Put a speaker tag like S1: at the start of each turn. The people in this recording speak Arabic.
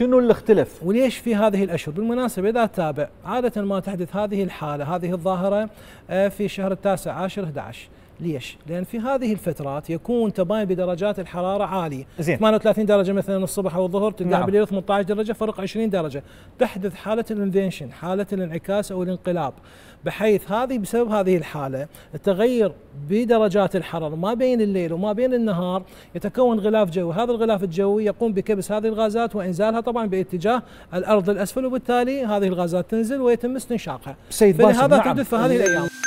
S1: شنو اللي اختلف وليش في هذه الاشهر بالمناسبه اذا تتابع عاده ما تحدث هذه الحاله هذه الظاهره آه، في شهر التاسع عشر 11 ليش؟ لان في هذه الفترات يكون تباين بدرجات الحراره عاليه زين 38 درجه مثلا الصبح او الظهر تلقاها نعم. بالليل 18 درجه فرق 20 درجه تحدث حاله الانفينشن حاله الانعكاس او الانقلاب بحيث هذه بسبب هذه الحاله التغير بدرجات الحراره ما بين الليل وما بين النهار يتكون غلاف جوي هذا الغلاف الجوي يقوم بكبس هذه الغازات وانزالها طبعا باتجاه الارض الاسفل وبالتالي هذه الغازات تنزل ويتم استنشاقها سيد فلهذا نعم. تحدث في هذه الايام